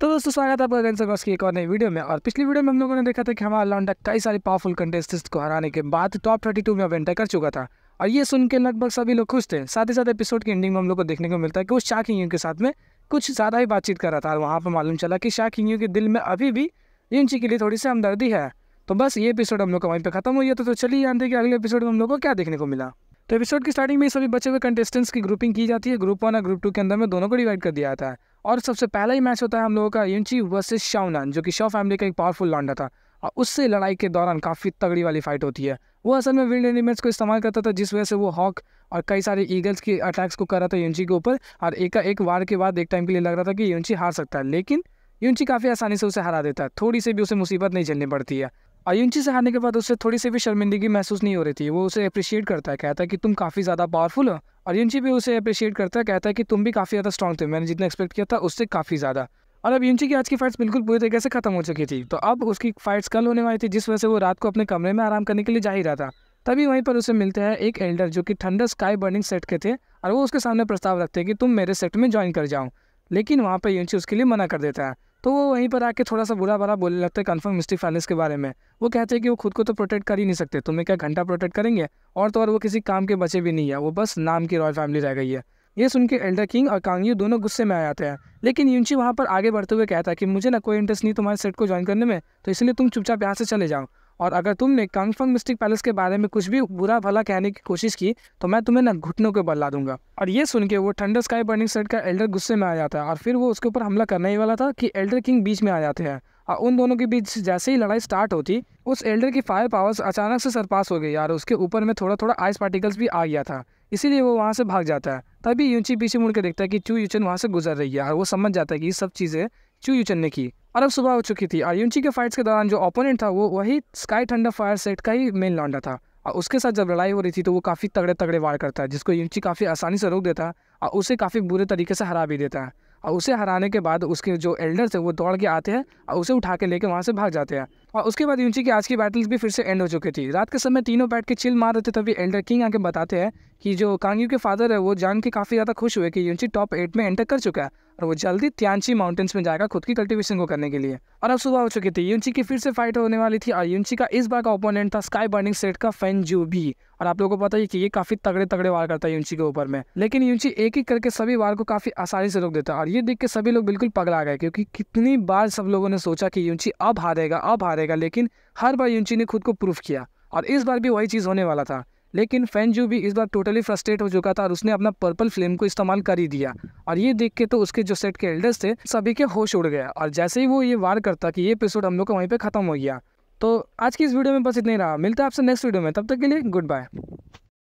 तो दोस्तों स्वागत है आपका की एक और नई वीडियो में और पिछली वीडियो में हम लोगों ने देखा था कि हमारा लॉन्डा कई सारे पावरफुल कंटेस्टेंट्स को हराने के बाद टॉप थर्टी टू में अब एंटर कर चुका था और ये सुन के लगभग सभी लोग खुश थे साथ ही साथ एपिसोड की एंडिंग में हम लोग को देखने को मिलता है कि वो शाह के साथ में कुछ ज़्यादा ही बातचीत कर रहा था और वहाँ पर मालूम चला कि शाह के दिल में अभी भी रिंची के लिए थोड़ी सी हमदर्दी है तो बस ये एपिसोड हम लोग का वहीं पर खत्म हुई है तो, तो चलिए जानते हैं कि अगले एपिसोड में हम लोग को क्या देखने को मिला तो एपिसोड की स्टार्टिंग में सभी बचे हुए कंटेस्टेंट्स की ग्रुपिंग की जाती है ग्रुप वन और ग्रुप टू के अंदर में दोनों को डिवाइड कर दिया जाता है और सबसे पहला ही मैच होता है हम लोगों का यूनची वर्सेज शाउनान जो कि शव फैमिली का एक पावरफुल लांडा था और उससे लड़ाई के दौरान काफ़ी तगड़ी वाली फाइट होती है वो असल में विंड एनिमेंट्स को इस्तेमाल करता था जिस वजह से वो हॉक और कई सारे ईगल्स के अटैक्स को कर रहा था यूनची के ऊपर और एक एक वार के बाद एक टाइम के लिए लग रहा था कि यूनची हार सकता है लेकिन यूनची काफ़ी आसानी से उसे हरा देता है थोड़ी सी भी उसे मुसीबत नहीं झेलनी पड़ती है और यूनची से हारने के बाद उससे थोड़ी सी भी शर्मिंदगी महसूस नहीं हो रही थी वो उसे अप्रिशिएट करता है कहता है कि तुम काफ़ी ज़्यादा पावरफुल हो और भी उसे अप्रिशिएट करता है कहता है कि तुम भी काफ़ी ज़्यादा स्ट्रॉन्ग थे मैंने जितना एक्सपेक्ट किया था उससे काफ़ी ज़्यादा और अब यूनची की आज की फाइट्स बिल्कुल पूरी तरीके से खत्म हो चुकी थी तो अब उसकी फाइट्स कल होने वाली थी जिस वजह से वो रात को अपने कमरे में आराम करने के लिए जा ही रहा था तभी वहीं पर उसे मिलते हैं एक एल्डर जो कि ठंडर स्काई बर्निंग सेट के थे और वो उसके सामने प्रस्ताव रखते हैं कि तुम मेरे सेट में ज्वाइन कर जाओ लेकिन वहाँ पर यूनची उसके लिए मना कर देता है तो वो वहीं पर आके थोड़ा सा बुरा भरा बोलने लगते हैं कन्फर्म मिस्टी फैलिस के बारे में वो कहते हैं कि वो खुद को तो प्रोटेक्ट कर ही नहीं सकते तुम्हें क्या घंटा प्रोटेक्ट करेंगे और तो और वो किसी काम के बचे भी नहीं है वो बस नाम की रॉयल फैमिली रह गई है ये सुन के एल्डर किंग और कांगयू दोनों गुस्से में आ जाते हैं लेकिन यूंची वहाँ पर आगे बढ़ते हुए कहता है कि मुझे ना कोई इंटरेस्ट नहीं तुम्हारे सेट को ज्वाइन करने में तो इसलिए तुम चुपचाप यहाँ से चले जाओ और अगर तुमने कंगफंग मिस्टिक पैलेस के बारे में कुछ भी बुरा भला कहने की कोशिश की तो मैं तुम्हें ना घुटनों के बल ला दूंगा और ये सुन के वो ठंडर स्काई बर्निंग सेट का एल्डर गुस्से में आ जाता है और फिर वो उसके ऊपर हमला करने ही वाला था कि एल्डर किंग बीच में आ जाते हैं और उन दोनों के बीच जैसे ही लड़ाई स्टार्ट होती उस एल्डर की फायर पावर्स अचानक से सरपास हो गई यार उसके ऊपर में थोड़ा थोड़ा आइस पार्टिकल्स भी आ गया था इसीलिए वो वहाँ से भाग जाता है तभी यूची पीछे मुड़ के देखता है कि चू यूचन वहाँ से गुजर रही है और वो समझ जाता है कि ये सब चीज़ें चू यूचन ने की और अब सुबह हो चुकी थी और यूनची के फाइट्स के दौरान जो ओपोनेंट था वो वही स्काई थंडर फायर सेट का ही मेन लॉन्डा था और उसके साथ जब लड़ाई हो रही थी तो वो काफ़ी तगड़े तगड़े वार करता है जिसको यूनची काफ़ी आसानी से रोक देता है और उसे काफ़ी बुरे तरीके से हरा भी देता है और उसे हराने के बाद उसके जो एल्डर थे वो दौड़ के आते हैं और उसे उठा के लेके वहाँ से भाग जाते हैं और उसके बाद यूंची की आज की बैटल्स भी फिर से एंड हो चुकी थी रात के समय तीनों बैठ के चिल मार रहे थे तभी एल्डर किंग आके बताते हैं कि जो कांगयू के फादर है वो जान के काफ़ी ज़्यादा खुश हुए कि यूंची टॉप एट में एंटर कर चुका है और वो जल्दी त्यांची माउंटेन्स में जाएगा खुद की कल्टिवेशन को करने के लिए और अब सुबह हो चुकी थी यूंची की फिर से फाइट होने वाली थी और यूंची का इस बार का ओपोनेंट था स्काई बर्निंग सेट का फैन जू भी और आप लोगों को पता ही कि ये काफ़ी तगड़े तगड़े वार करता है यूंची के ऊपर में लेकिन यूंची एक एक करके सभी वार को काफ़ी आसानी से रोक देता है और ये देख के सभी लोग बिल्कुल पगड़ा गए क्योंकि कितनी बार सब लोगों ने सोचा कि यूंची अब हारेगा अब हारेगा हारेगा लेकिन हर बार यूनची ने खुद को प्रूफ किया और इस बार भी वही चीज़ होने वाला था लेकिन फैन फैनजू भी इस बार टोटली फ्रस्ट्रेट हो चुका था और उसने अपना पर्पल फ्लेम को इस्तेमाल कर ही दिया और ये देख के तो उसके जो सेट के एल्डर्स थे सभी के होश उड़ गया और जैसे ही वो ये वार करता कि ये एपिसोड हम लोग का वहीं पर ख़त्म हो गया तो आज की इस वीडियो में बस इतना ही रहा मिलता है आपसे नेक्स्ट वीडियो में तब तक के लिए गुड बाय